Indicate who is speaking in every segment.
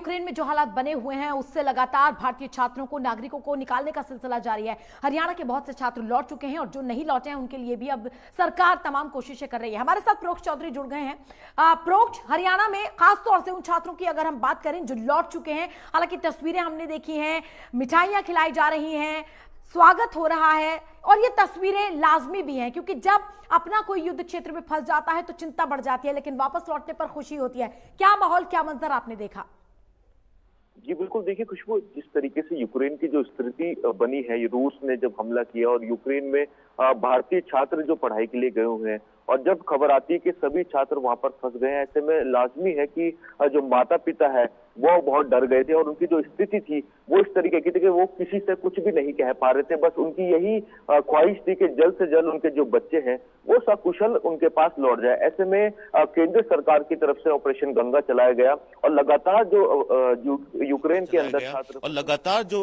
Speaker 1: Ukraine में जो हालात बने हुए हैं उससे लगातार भारतीय छात्रों को नागरिकों को निकालने का सिलसिला जारी है हरियाणा के बहुत से छात्र लौट चुके हैं और जो नहीं लौटे हैं उनके लिए भी अब सरकार तमाम कोशिशें कर रही है हमारे साथ प्रोक्ष चौधरी जुड़ गए हैं प्रोक्ष हरियाणा में खासतौर से उन छात्रों की अगर हम बात करें जो लौट चुके हैं हालांकि तस्वीरें हमने देखी है मिठाइयां खिलाई जा रही हैं स्वागत हो रहा है और ये तस्वीरें लाजमी भी हैं क्योंकि जब अपना कोई युद्ध क्षेत्र में फंस जाता है तो चिंता बढ़ जाती है लेकिन वापस लौटने पर खुशी होती है क्या माहौल क्या मंजर आपने देखा
Speaker 2: जी बिल्कुल देखिए खुशबू जिस तरीके से यूक्रेन की जो स्थिति बनी है रूस ने जब हमला किया और यूक्रेन में भारतीय छात्र जो पढ़ाई के लिए गए हुए हैं और जब खबर आती है कि सभी छात्र वहां पर फंस गए हैं ऐसे में लाजमी है कि जो माता पिता है वो बहुत डर गए थे और उनकी जो स्थिति थी वो इस तरीके की थी कि वो किसी से कुछ भी नहीं कह पा रहे थे बस उनकी यही ख्वाहिश थी कि जल्द से जल्द उनके जो बच्चे हैं वो सकुशल उनके पास लौट जाए ऐसे में केंद्र सरकार की तरफ से ऑपरेशन गंगा चलाया गया और लगातार जो यूक्रेन के अंदर छात्र और लगातार जो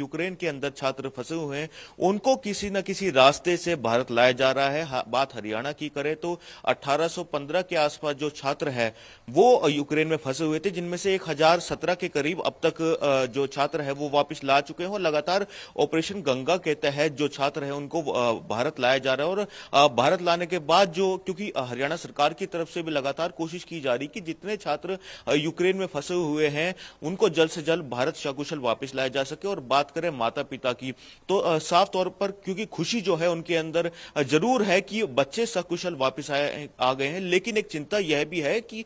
Speaker 2: यूक्रेन के अंदर छात्र फंसे हुए हैं उनको किसी न किसी रास्ते से भारत लाया जा रहा है बात हरी हरियाणा की करें तो 1815 के आसपास जो छात्र है वो यूक्रेन में फंसे हुए थे जिनमें से एक के करीब अब तक जो छात्र है वो वापस ला चुके हैं और लगातार ऑपरेशन गंगा के तहत जो छात्र है उनको भारत लाया जा रहा है और भारत लाने के बाद जो क्योंकि हरियाणा सरकार की तरफ से भी लगातार कोशिश की जा रही कि जितने छात्र यूक्रेन में फंसे हुए हैं उनको जल्द से जल्द भारत सकुशल वापस लाया जा सके और बात करें माता पिता की तो साफ तौर पर क्योंकि खुशी जो है उनके अंदर जरूर है कि बच्चे बच्चे सकुशल वापस आए आ गए हैं लेकिन एक चिंता यह भी है कि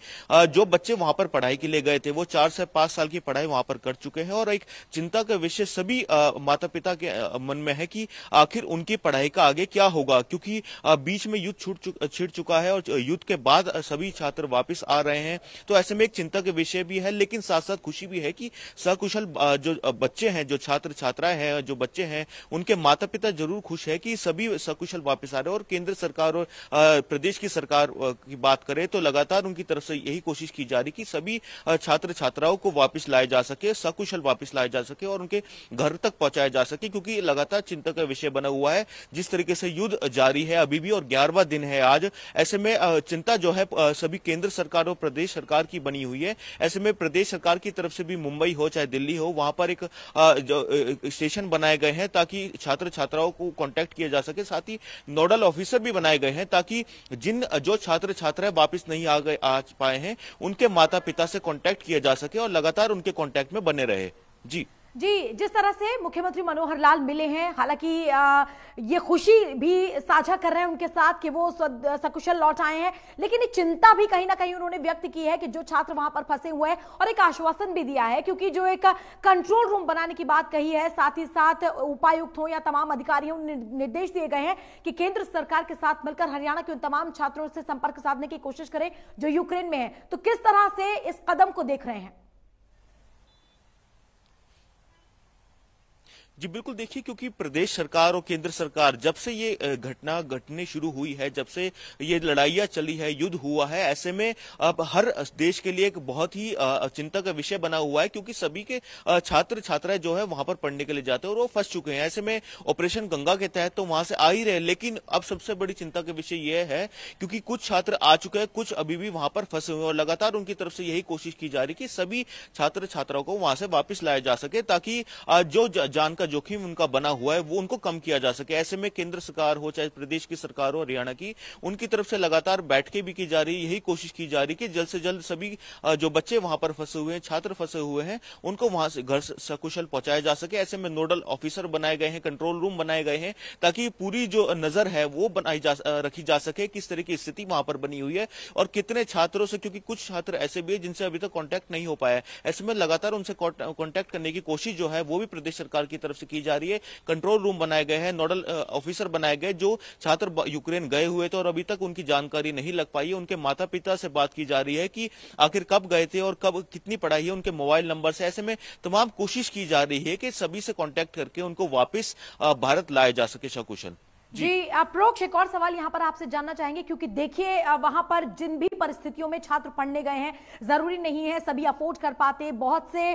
Speaker 2: जो बच्चे वहां पर पढ़ाई के लिए गए थे वो चार से पांच साल की पढ़ाई वहां पर कर चुके हैं और एक चिंता का विषय सभी माता पिता के मन में है कि आखिर उनकी पढ़ाई का आगे क्या होगा क्योंकि बीच में युद्ध छूट छिट छिड़ चुका है और युद्ध के बाद सभी छात्र वापिस आ रहे हैं तो ऐसे में एक चिंता का विषय भी है लेकिन साथ साथ खुशी भी है कि सकुशल जो बच्चे हैं जो छात्र छात्राएं हैं जो बच्चे हैं उनके माता पिता जरूर खुश है कि सभी सकुशल वापिस आ रहे हैं और केंद्र सरकार और प्रदेश की सरकार की बात करें तो लगातार उनकी तरफ से यही कोशिश की जा रही कि सभी छात्र छात्राओं को वापस लाया जा सके सकुशल वापस लाया जा सके और उनके घर तक पहुंचाया जा सके क्योंकि लगातार चिंता का विषय बना हुआ है जिस तरीके से युद्ध जारी है अभी भी और ग्यारहवा दिन है आज ऐसे में चिंता जो है सभी केंद्र सरकार और प्रदेश सरकार की बनी हुई है ऐसे में प्रदेश सरकार की तरफ से भी मुंबई हो चाहे दिल्ली हो वहां पर एक स्टेशन बनाए गए हैं ताकि छात्र छात्राओं को कॉन्टेक्ट किया जा सके साथ ही नोडल ऑफिसर भी बनाए गए हैं ताकि जिन जो छात्र छात्राएं वापस नहीं आ गए आ पाए हैं उनके माता पिता से कॉन्टेक्ट किया जा सके और लगातार उनके कॉन्टेक्ट में बने रहे जी
Speaker 1: जी जिस तरह से मुख्यमंत्री मनोहर लाल मिले हैं हालांकि ये खुशी भी साझा कर रहे हैं उनके साथ कि वो सकुशल लौट आए हैं लेकिन ये चिंता भी कहीं ना कहीं उन्होंने व्यक्त की है कि जो छात्र वहां पर फंसे हुए हैं और एक आश्वासन भी दिया है क्योंकि जो एक कंट्रोल रूम बनाने की बात कही है साथ ही साथ उपायुक्त हो या तमाम अधिकारियों निर्देश दिए गए हैं कि केंद्र सरकार के साथ मिलकर हरियाणा के उन तमाम छात्रों से संपर्क साधने की कोशिश करें जो यूक्रेन में है तो किस तरह से इस कदम को देख रहे हैं
Speaker 2: जी बिल्कुल देखिए क्योंकि प्रदेश सरकार और केंद्र सरकार जब से ये घटना घटने शुरू हुई है जब से ये लड़ाइयां चली है युद्ध हुआ है ऐसे में अब हर देश के लिए एक बहुत ही चिंता का विषय बना हुआ है क्योंकि सभी के छात्र छात्राएं जो है वहां पर पढ़ने के लिए जाते हैं और वो फंस चुके हैं ऐसे में ऑपरेशन गंगा के तहत तो वहां से आ ही रहे लेकिन अब सबसे बड़ी चिंता का विषय यह है क्योंकि कुछ छात्र आ चुके हैं कुछ अभी भी वहां पर फंसे हुए हैं और लगातार उनकी तरफ से यही कोशिश की जा रही कि सभी छात्र छात्राओं को वहां से वापिस लाया जा सके ताकि जो जानकारी का जोखिम उनका बना हुआ है वो उनको कम किया जा सके ऐसे में केंद्र सरकार हो चाहे प्रदेश की सरकार हो हरियाणा की उनकी तरफ से लगातार बैठके भी की जा रही यही कोशिश की जा रही कि जल्द से जल्द सभी जो बच्चे वहां पर फंसे हुए हैं छात्र फंसे हुए हैं उनको वहां से घर सकुशल पहुंचाया जा सके ऐसे में नोडल ऑफिसर बनाए गए हैं कंट्रोल रूम बनाए गए हैं ताकि पूरी जो नजर है वो बनाई जा रखी जा सके किस तरह की स्थिति वहां पर बनी हुई है और कितने छात्रों से क्योंकि कुछ छात्र ऐसे भी है जिनसे अभी तक कॉन्टेक्ट नहीं हो पाया ऐसे में लगातार उनसे कॉन्टेक्ट करने की कोशिश जो है वो भी प्रदेश सरकार की तरफ तरफ से की जा रही है कंट्रोल रूम बनाए गए हैं नोडल ऑफिसर बनाए गए जो छात्र यूक्रेन गए हुए थे और अभी तक उनकी जानकारी नहीं लग पाई है उनके माता पिता से बात की जा रही है कि आखिर कब गए थे और कब कितनी पढ़ाई है उनके मोबाइल नंबर से ऐसे में तमाम कोशिश की जा रही है कि सभी से कॉन्टेक्ट करके उनको वापिस भारत लाया जा सके शकुशन
Speaker 1: जी, अप्रोक्ष प्रोक्ष एक और सवाल यहाँ पर आपसे जानना चाहेंगे क्योंकि देखिए वहां पर जिन भी परिस्थितियों में छात्र पढ़ने गए हैं जरूरी नहीं है सभी अफोर्ड कर पाते बहुत से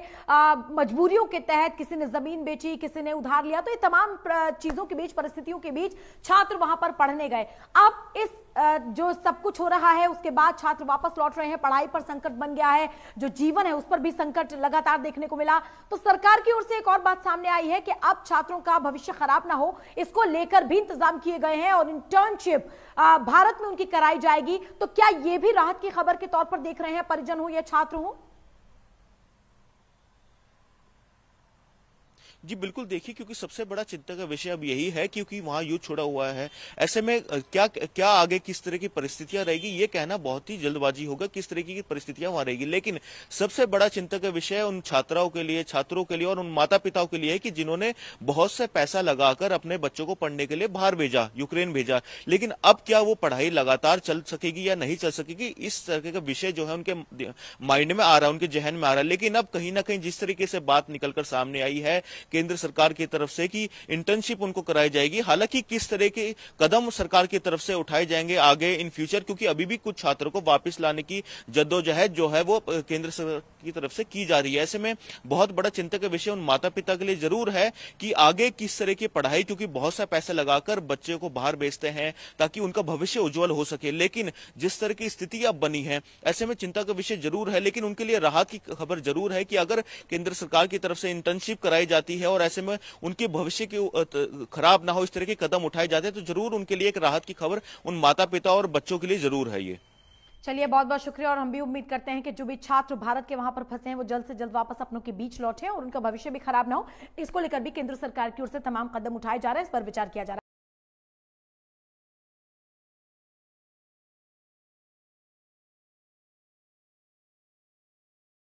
Speaker 1: मजबूरियों के तहत किसी ने जमीन बेची किसी ने उधार लिया तो ये तमाम चीजों के बीच परिस्थितियों के बीच छात्र वहां पर पढ़ने गए अब इस जो सब कुछ हो रहा है उसके बाद छात्र वापस लौट रहे हैं पढ़ाई पर संकट बन गया है जो जीवन है उस पर भी संकट लगातार देखने को मिला तो सरकार की ओर से एक और बात सामने आई है कि अब छात्रों का भविष्य खराब ना हो इसको लेकर भी इंतजाम किए गए हैं और इंटर्नशिप भारत में उनकी कराई जाएगी तो क्या ये भी राहत की खबर के तौर पर देख रहे हैं परिजन हो या छात्र हो
Speaker 2: जी बिल्कुल देखिए क्योंकि सबसे बड़ा चिंता का विषय अब यही है क्योंकि वहां युद्ध छोड़ा हुआ है ऐसे में क्या क्या आगे किस तरह की परिस्थितियां रहेगी ये कहना बहुत ही जल्दबाजी होगा किस तरह की परिस्थितियां वहां रहेगी लेकिन सबसे बड़ा चिंता का विषय उन छात्राओं के लिए छात्रों के लिए और उन माता पिताओं के लिए है कि जिन्होंने बहुत से पैसा लगाकर अपने बच्चों को पढ़ने के लिए बाहर भेजा यूक्रेन भेजा लेकिन अब क्या वो पढ़ाई लगातार चल सकेगी या नहीं चल सकेगी इस तरह का विषय जो है उनके माइंड में आ रहा है उनके जहन में आ रहा है लेकिन अब कहीं ना कहीं जिस तरीके से बात निकलकर सामने आई है केंद्र सरकार की तरफ से कि इंटर्नशिप उनको कराई जाएगी हालांकि किस तरह के कदम सरकार की तरफ से उठाए जाएंगे आगे इन फ्यूचर क्योंकि अभी भी कुछ छात्रों को वापिस लाने की जद्दोजहद जो है वो केंद्र सरकार की तरफ से की जा रही है ऐसे में बहुत बड़ा चिंता का विषय उन माता पिता के लिए जरूर है कि आगे किस तरह की पढ़ाई क्योंकि बहुत सा पैसा लगाकर बच्चे को बाहर भेजते हैं ताकि उनका भविष्य उज्जवल हो सके लेकिन जिस तरह की स्थिति अब बनी है ऐसे में चिंता का विषय जरूर है लेकिन उनके लिए राहत की खबर जरूर है कि अगर केंद्र सरकार की तरफ से इंटर्नशिप कराई जाती है है और ऐसे में उनके भविष्य के खराब ना हो इस तरह के कदम उठाए जाते हैं तो जरूर उनके लिए एक राहत की खबर उन माता पिता और बच्चों के लिए जरूर है ये
Speaker 1: चलिए बहुत बहुत शुक्रिया और हम भी उम्मीद करते हैं कि जो भी छात्र भारत के वहां पर फंसे हैं वो जल्द से जल्द वापस अपनों के बीच लौटे और उनका भविष्य भी खराब ना हो इसको लेकर भी केंद्र सरकार की ओर से तमाम कदम उठाए जा रहे हैं इस पर विचार किया जा रहा है